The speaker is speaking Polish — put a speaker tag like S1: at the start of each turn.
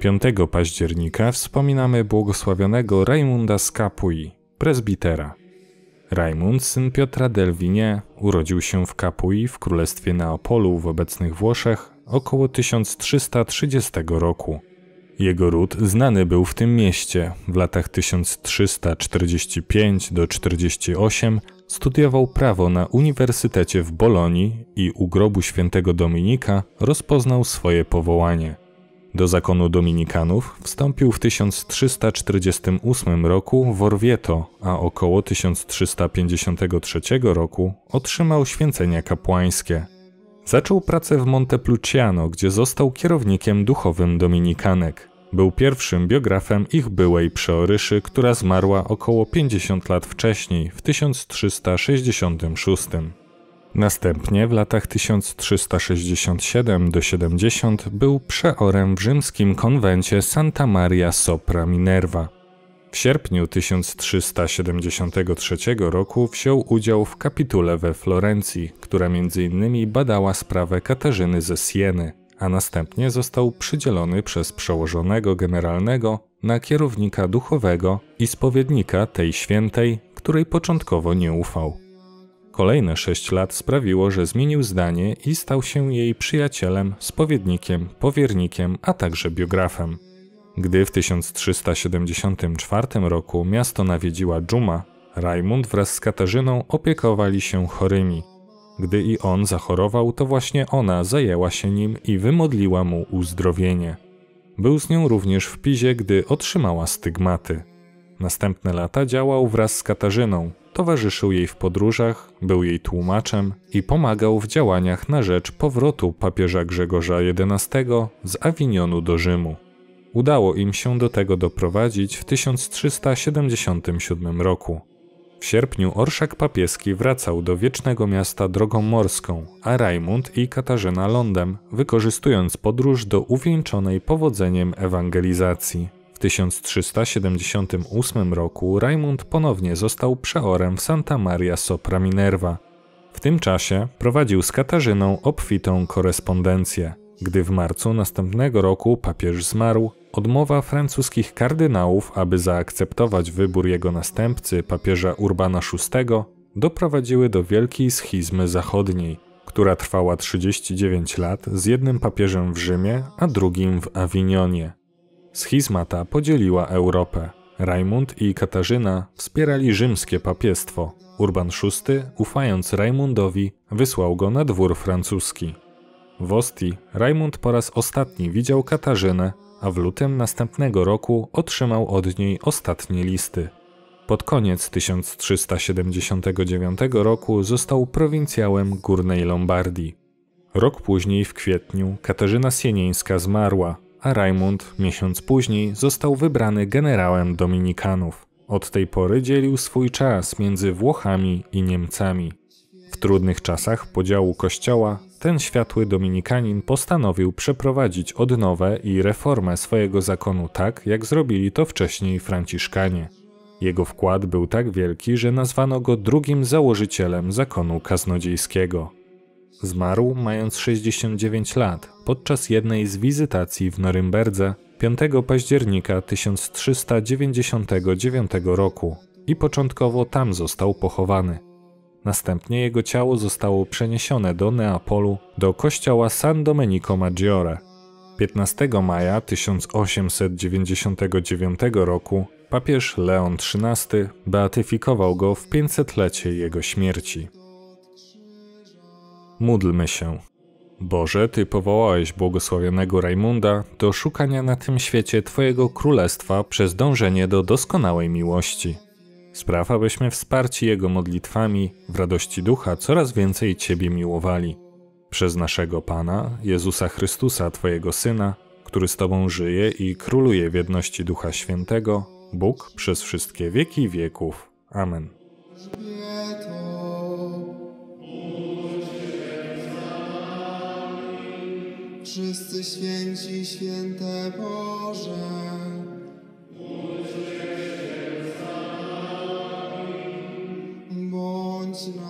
S1: 5 października wspominamy błogosławionego Raimunda Skapui, prezbitera. Rajmund, syn Piotra Delwinie, urodził się w Capui w Królestwie Neapolu w obecnych Włoszech około 1330 roku. Jego ród znany był w tym mieście. W latach 1345 do 48 Studiował prawo na Uniwersytecie w Bolonii i u grobu świętego Dominika rozpoznał swoje powołanie. Do zakonu dominikanów wstąpił w 1348 roku w Orvieto, a około 1353 roku otrzymał święcenia kapłańskie. Zaczął pracę w Montepluciano, gdzie został kierownikiem duchowym dominikanek. Był pierwszym biografem ich byłej przeoryszy, która zmarła około 50 lat wcześniej, w 1366. Następnie w latach 1367 70 był przeorem w rzymskim konwencie Santa Maria sopra Minerva. W sierpniu 1373 roku wziął udział w kapitule we Florencji, która m.in. badała sprawę Katarzyny ze Sieny a następnie został przydzielony przez przełożonego generalnego na kierownika duchowego i spowiednika tej świętej, której początkowo nie ufał. Kolejne sześć lat sprawiło, że zmienił zdanie i stał się jej przyjacielem, spowiednikiem, powiernikiem, a także biografem. Gdy w 1374 roku miasto nawiedziła dżuma, Rajmund wraz z Katarzyną opiekowali się chorymi – gdy i on zachorował, to właśnie ona zajęła się nim i wymodliła mu uzdrowienie. Był z nią również w Pizie, gdy otrzymała stygmaty. Następne lata działał wraz z Katarzyną, towarzyszył jej w podróżach, był jej tłumaczem i pomagał w działaniach na rzecz powrotu papieża Grzegorza XI z Awinionu do Rzymu. Udało im się do tego doprowadzić w 1377 roku. W sierpniu orszak papieski wracał do wiecznego miasta drogą morską, a Rajmund i Katarzyna lądem, wykorzystując podróż do uwieńczonej powodzeniem ewangelizacji. W 1378 roku Rajmund ponownie został przeorem w Santa Maria sopra Minerva. W tym czasie prowadził z Katarzyną obfitą korespondencję. Gdy w marcu następnego roku papież zmarł, odmowa francuskich kardynałów, aby zaakceptować wybór jego następcy, papieża Urbana VI, doprowadziły do wielkiej schizmy zachodniej, która trwała 39 lat z jednym papieżem w Rzymie, a drugim w Awinionie. Schizma ta podzieliła Europę. Rajmund i Katarzyna wspierali rzymskie papiestwo. Urban VI, ufając Rajmundowi, wysłał go na dwór francuski. W Ostii Rajmund po raz ostatni widział Katarzynę, a w lutym następnego roku otrzymał od niej ostatnie listy. Pod koniec 1379 roku został prowincjałem Górnej Lombardii. Rok później, w kwietniu, Katarzyna Sienieńska zmarła, a Rajmund miesiąc później został wybrany generałem Dominikanów. Od tej pory dzielił swój czas między Włochami i Niemcami. W trudnych czasach podziału kościoła ten światły dominikanin postanowił przeprowadzić odnowę i reformę swojego zakonu tak, jak zrobili to wcześniej franciszkanie. Jego wkład był tak wielki, że nazwano go drugim założycielem zakonu kaznodziejskiego. Zmarł mając 69 lat podczas jednej z wizytacji w Norymberdze 5 października 1399 roku i początkowo tam został pochowany. Następnie jego ciało zostało przeniesione do Neapolu do kościoła San Domenico Maggiore. 15 maja 1899 roku papież Leon XIII beatyfikował go w 500-lecie jego śmierci. Módlmy się. Boże, Ty powołałeś błogosławionego Rajmunda do szukania na tym świecie Twojego królestwa przez dążenie do doskonałej miłości. Spraw, abyśmy wsparci Jego modlitwami w radości ducha coraz więcej Ciebie miłowali. Przez naszego Pana, Jezusa Chrystusa, Twojego Syna, który z Tobą żyje i króluje w jedności Ducha Świętego, Bóg przez wszystkie wieki wieków. Amen. Wszyscy święci, święte Boże. once in